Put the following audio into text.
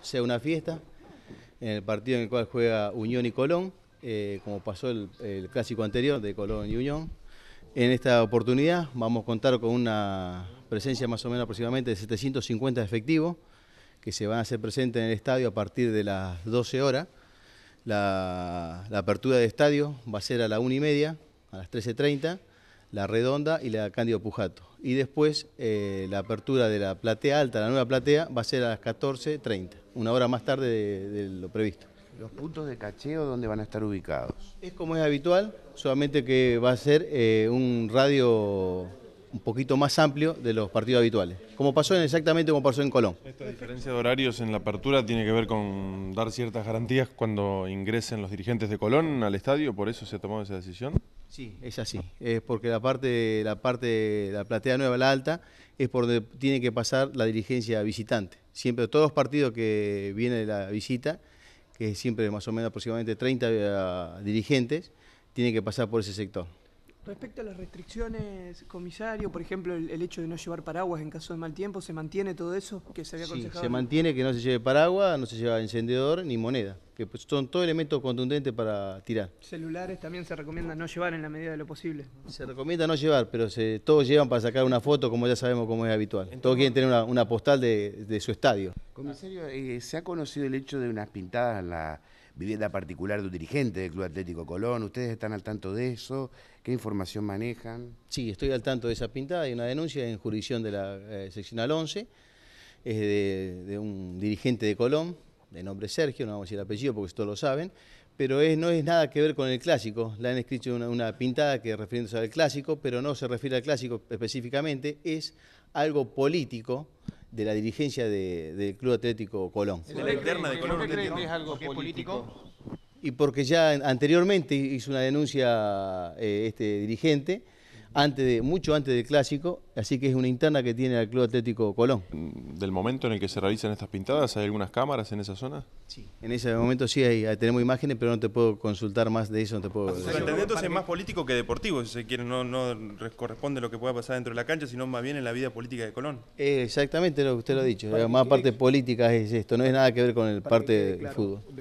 sea una fiesta, en el partido en el cual juega Unión y Colón, eh, como pasó el, clásico anterior de Colón y Unión. En esta oportunidad vamos a contar con una presencia más o menos aproximadamente de 750 efectivos que se van a hacer presentes en el estadio a partir de las 12 horas. La, apertura de estadio va a ser a la 1 y media, a las 13.30 la Redonda y la Cándido Pujato. Y después eh, la apertura de la platea alta, la nueva platea, va a ser a las 14.30, una hora más tarde de, lo previsto. ¿Los puntos de cacheo dónde van a estar ubicados? Es como es habitual, solamente que va a ser eh, un radio un poquito más amplio de los partidos habituales, como pasó exactamente como pasó en Colón. Esta diferencia de horarios en la apertura tiene que ver con dar ciertas garantías cuando ingresen los dirigentes de Colón al estadio, por eso se ha tomado esa decisión. Sí, es así, Es porque la parte, la parte, la platea nueva, la alta, es por donde tiene que pasar la dirigencia visitante. Siempre, todos los partidos que viene la visita, que es siempre más o menos aproximadamente 30 eh, dirigentes, tiene que pasar por ese sector. Respecto a las restricciones, comisario, por ejemplo, el, hecho de no llevar paraguas en caso de mal tiempo, ¿se mantiene todo eso que se había aconsejado? Sí, se mantiene que no se lleve paraguas, no se lleva encendedor ni moneda, que pues son todos elementos contundentes para tirar. Celulares también se recomienda no llevar en la medida de lo posible. Se recomienda no llevar, pero todos llevan para sacar una foto, como ya sabemos cómo es habitual. todos quieren tener una, postal de, su estadio. Comisario, eh, ¿se ha conocido el hecho de unas pintadas en la vivienda particular de un dirigente del Club Atlético Colón. ¿Ustedes están al tanto de eso? ¿Qué información manejan? Sí, estoy al tanto de esa pintada. Hay una denuncia en jurisdicción de la eh, sección seccional 11, de, un dirigente de Colón, de nombre Sergio, no vamos a decir el apellido porque todos lo saben, pero es, no es nada que ver con el clásico. La han escrito una, una pintada que refiriéndose al clásico, pero no se refiere al clásico específicamente, es algo político de la dirigencia de, del Club Atlético Colón. ¿De la interna de Colón? es algo político? Y porque ya anteriormente hizo una denuncia eh, este dirigente antes de, mucho antes del clásico, así que es una interna que tiene el Club Atlético Colón. Mm, ¿Del momento en el que se realizan estas pintadas, hay algunas cámaras en esa zona? Sí, en ese momento sí hay, ah, tenemos imágenes, pero no te puedo consultar más de eso, no te puedo... Ah, el entonces es más político que deportivo, se quiere, no, no corresponde lo que pueda pasar dentro de la cancha, sino más bien en la vida política de Colón. exactamente lo que usted lo ha dicho, eh, más parte política es esto, no es nada que ver con el parte del fútbol.